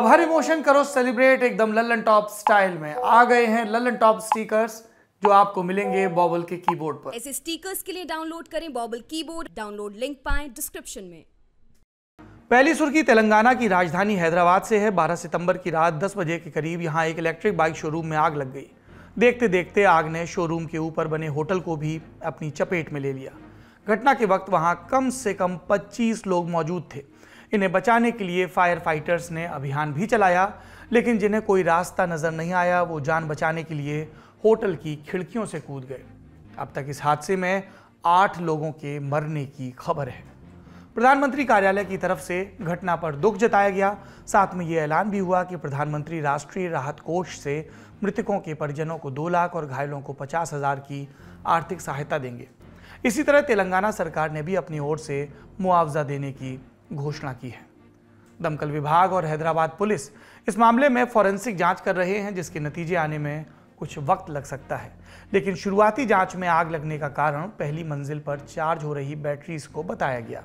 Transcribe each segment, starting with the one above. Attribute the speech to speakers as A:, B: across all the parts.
A: अब हर इमोशन करो सेलिब्रेट एकदम ललन टॉप स्टाइल में आ गए हैं ललन टॉप स्टिकर्स जो आपको मिलेंगे बॉबल के कीबोर्ड पर ऐसे स्टिकर्स के लिए डाउनलोड करें बॉबल कीबोर्ड डाउनलोड लिंक पाएं डिस्क्रिप्शन में पहली सुर्खी तेलंगाना की राजधानी हैदराबाद से है 12 सितंबर की रात 10 बजे के करीब यहां एक इलेक्ट्रिक बाइक शोरूम में आग लग गई देखते देखते आग ने शोरूम के ऊपर बने होटल को भी अपनी चपेट में ले लिया घटना के वक्त वहां कम से कम 25 लोग मौजूद थे इन्हें बचाने के लिए फायर फाइटर्स ने अभियान भी चलाया लेकिन जिन्हें कोई रास्ता नज़र नहीं आया वो जान बचाने के लिए होटल की खिड़कियों से कूद गए अब तक इस हादसे में आठ लोगों के मरने की खबर है प्रधानमंत्री कार्यालय की तरफ से घटना पर दुख जताया गया साथ में ये ऐलान भी हुआ कि प्रधानमंत्री राष्ट्रीय राहत कोष से मृतकों के परिजनों को दो लाख और घायलों को पचास हजार की आर्थिक सहायता देंगे इसी तरह तेलंगाना सरकार ने भी अपनी ओर से मुआवजा देने की घोषणा की है दमकल विभाग और हैदराबाद पुलिस इस मामले में फॉरेंसिक जांच कर रहे हैं जिसके नतीजे आने में कुछ वक्त लग सकता है लेकिन शुरुआती जांच में आग लगने का कारण पहली मंजिल पर चार्ज हो रही बैटरीज को बताया गया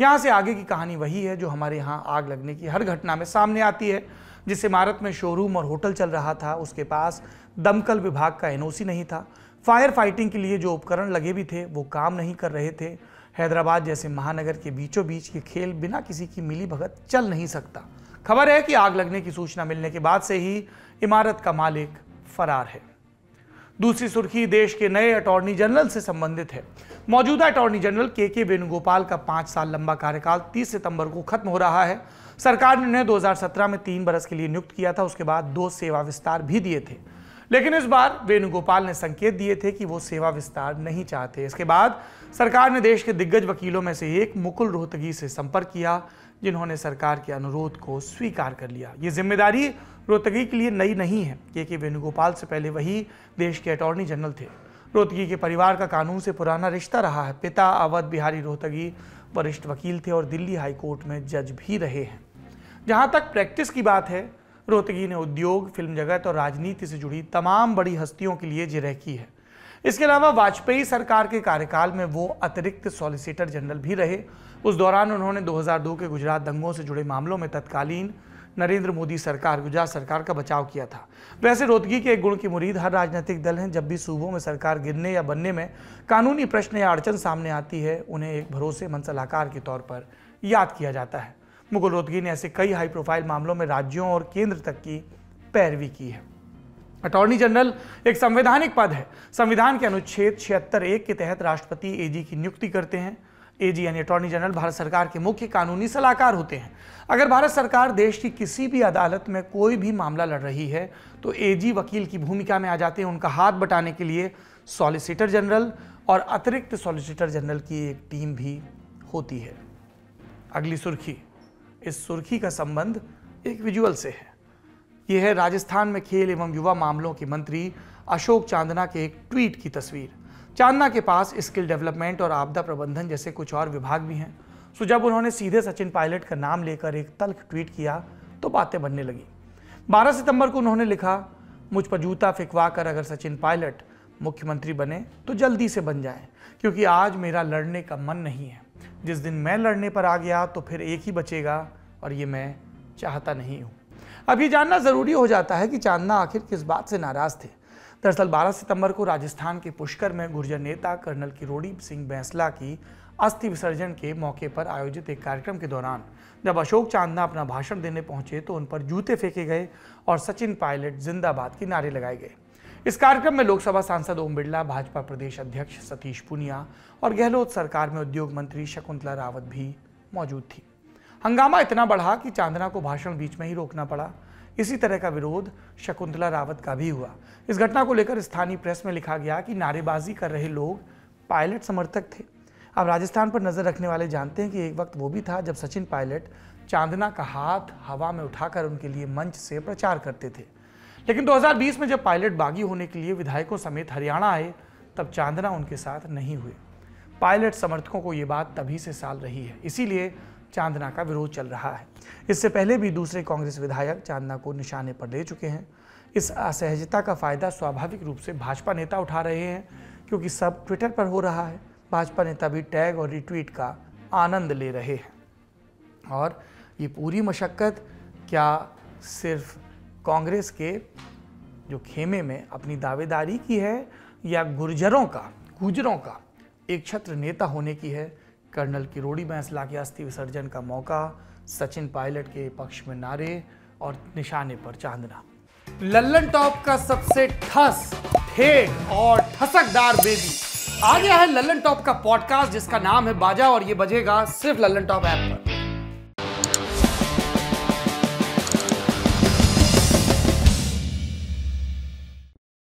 A: यहाँ से आगे की कहानी वही है जो हमारे यहाँ आग लगने की हर घटना में सामने आती है जिस इमारत में शोरूम और होटल चल रहा था उसके पास दमकल विभाग का एनओसी नहीं था फायर फाइटिंग के लिए जो उपकरण लगे भी थे वो काम नहीं कर रहे थे हैदराबाद जैसे महानगर के बीचों बीच ये खेल बिना किसी की मिली भगत चल नहीं सकता खबर है कि आग लगने की सूचना मिलने के बाद से ही इमारत का मालिक फरार है दूसरी सुर्खी देश के नए अटॉर्नी जनरल से संबंधित है मौजूदा अटॉर्नी जनरल के के वेणुगोपाल का पांच साल लंबा कार्यकाल 30 सितंबर को खत्म हो रहा है सरकार ने उन्हें 2017 में तीन बरस के लिए नियुक्त किया था उसके बाद दो सेवा विस्तार भी दिए थे लेकिन इस बार वेणुगोपाल ने संकेत दिए थे कि वो सेवा विस्तार नहीं चाहते इसके बाद सरकार ने देश के दिग्गज वकीलों में से एक मुकुल रोहतगी से संपर्क किया जिन्होंने सरकार के अनुरोध को स्वीकार कर लिया ये जिम्मेदारी रोहतगी के लिए नई नहीं है क्योंकि वेणुगोपाल से पहले वही देश के अटॉर्नी जनरल थे रोहतगी के परिवार का कानून से पुराना रिश्ता रहा है पिता अवध बिहारी रोहतगी वरिष्ठ वकील थे और दिल्ली हाईकोर्ट में जज भी रहे हैं जहां तक प्रैक्टिस की बात है रोहतगी ने उद्योग फिल्म जगत और राजनीति से जुड़ी तमाम बड़ी हस्तियों के लिए जिरह की है इसके अलावा वाजपेयी सरकार के कार्यकाल में वो अतिरिक्त सॉलिसिटर जनरल भी रहे उस दौरान उन्होंने 2002 के गुजरात दंगों से जुड़े मामलों में तत्कालीन नरेंद्र मोदी सरकार गुजरात सरकार का बचाव किया था वैसे रोतगी के एक गुण की मुरीद हर राजनीतिक दल हैं जब भी सूबों में सरकार गिरने या बनने में कानूनी प्रश्न या अड़चन सामने आती है उन्हें एक भरोसेमंद सलाहकार के तौर पर याद किया जाता है मुगल रोदगी ने ऐसे कई हाई प्रोफाइल मामलों में राज्यों और केंद्र तक की पैरवी की है अटॉर्नी जनरल एक संवैधानिक पद है संविधान के अनुच्छेद छिहत्तर एक के तहत राष्ट्रपति एजी की नियुक्ति करते हैं एजी यानी अटॉर्नी जनरल भारत सरकार के मुख्य कानूनी सलाहकार होते हैं अगर भारत सरकार देश की किसी भी अदालत में कोई भी मामला लड़ रही है तो एजी वकील की भूमिका में आ जाते हैं उनका हाथ बटाने के लिए सॉलिसिटर जनरल और अतिरिक्त सॉलिसिटर जनरल की एक टीम भी होती है अगली सुर्खी इस सुर्खी का संबंध एक विजुअल से है यह है राजस्थान में खेल एवं युवा मामलों के मंत्री अशोक चांदना के एक ट्वीट की तस्वीर चांदना के पास स्किल डेवलपमेंट और आपदा प्रबंधन जैसे कुछ और विभाग भी हैं सो जब उन्होंने सीधे सचिन पायलट का नाम लेकर एक तल्ख ट्वीट किया तो बातें बनने लगी 12 सितंबर को उन्होंने लिखा मुझ पर जूता फिकवा कर अगर सचिन पायलट मुख्यमंत्री बने तो जल्दी से बन जाए क्योंकि आज मेरा लड़ने का मन नहीं है जिस दिन मैं लड़ने पर आ गया तो फिर एक ही बचेगा और ये मैं चाहता नहीं हूँ अब ये जानना ज़रूरी हो जाता है कि चांदना आखिर किस बात से नाराज़ थे दरअसल 12 सितंबर को राजस्थान के पुष्कर में गुर्जर नेता कर्नल किरोड़ी सिंह बैंसला की अस्थि विसर्जन के मौके पर आयोजित एक कार्यक्रम के दौरान जब अशोक चांदना अपना भाषण देने पहुंचे तो उन पर जूते फेंके गए और सचिन पायलट जिंदाबाद के नारे लगाए गए इस कार्यक्रम में लोकसभा सांसद ओम बिरला भाजपा प्रदेश अध्यक्ष सतीश पुनिया और गहलोत सरकार में उद्योग मंत्री शकुंतला रावत भी मौजूद थी हंगामा इतना बढ़ा कि चांदना को भाषण बीच में ही रोकना पड़ा इसी तरह का विरोध शकुंतला रावत का भी हुआ इस घटना को लेकर स्थानीय प्रेस में लिखा गया कि नारेबाजी कर रहे लोग पायलट समर्थक थे अब राजस्थान पर नज़र रखने वाले जानते हैं कि एक वक्त वो भी था जब सचिन पायलट चांदना का हाथ हवा में उठाकर उनके लिए मंच से प्रचार करते थे लेकिन 2020 में जब पायलट बागी होने के लिए विधायकों समेत हरियाणा आए तब चांदना उनके साथ नहीं हुए पायलट समर्थकों को ये बात तभी से साल रही है इसीलिए चांदना का विरोध चल रहा है इससे पहले भी दूसरे कांग्रेस विधायक चांदना को निशाने पर ले चुके हैं इस असहजता का फायदा स्वाभाविक रूप से भाजपा नेता उठा रहे हैं क्योंकि सब ट्विटर पर हो रहा है भाजपा नेता भी टैग और रिट्वीट का आनंद ले रहे हैं और ये पूरी मशक्क़त क्या सिर्फ कांग्रेस के जो खेमे में अपनी दावेदारी की है या गुर्जरों का गुजरों का एक छत्र नेता होने की है कर्नल की में बैंसला के अस्थि विसर्जन का मौका सचिन पायलट के पक्ष में नारे और निशाने पर चांदना लल्लन टॉप का सबसे ठस ठेठ और ठसकदार बेबी आ गया है लल्लन टॉप का पॉडकास्ट जिसका नाम है बाजा और ये बजेगा सिर्फ लल्लन टॉप ऐप पर